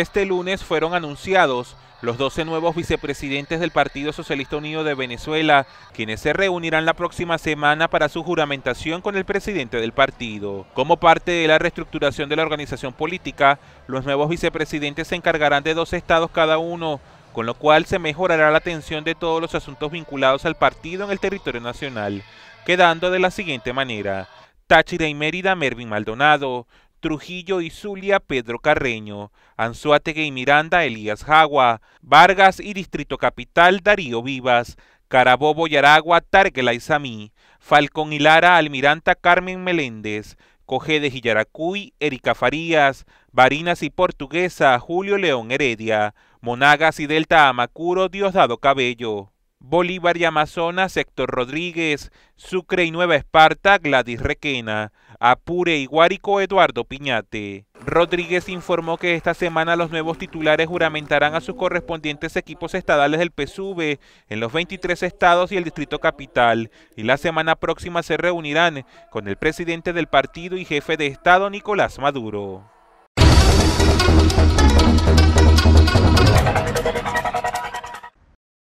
Este lunes fueron anunciados los 12 nuevos vicepresidentes del Partido Socialista Unido de Venezuela, quienes se reunirán la próxima semana para su juramentación con el presidente del partido. Como parte de la reestructuración de la organización política, los nuevos vicepresidentes se encargarán de dos estados cada uno, con lo cual se mejorará la atención de todos los asuntos vinculados al partido en el territorio nacional, quedando de la siguiente manera. Táchira y Mérida, Mervin Maldonado. Trujillo y Zulia Pedro Carreño, Anzuategui y Miranda Elías Jagua, Vargas y Distrito Capital Darío Vivas, Carabobo y Aragua Targuela y Samí, Falcón y Lara Almiranta Carmen Meléndez, Cojedes y Yaracuy Erika Farías, Barinas y Portuguesa Julio León Heredia, Monagas y Delta Amacuro Diosdado Cabello. Bolívar y Amazonas, sector Rodríguez, Sucre y Nueva Esparta, Gladys Requena, Apure y Guárico, Eduardo Piñate. Rodríguez informó que esta semana los nuevos titulares juramentarán a sus correspondientes equipos estadales del PSUV en los 23 estados y el Distrito Capital, y la semana próxima se reunirán con el presidente del partido y jefe de Estado, Nicolás Maduro.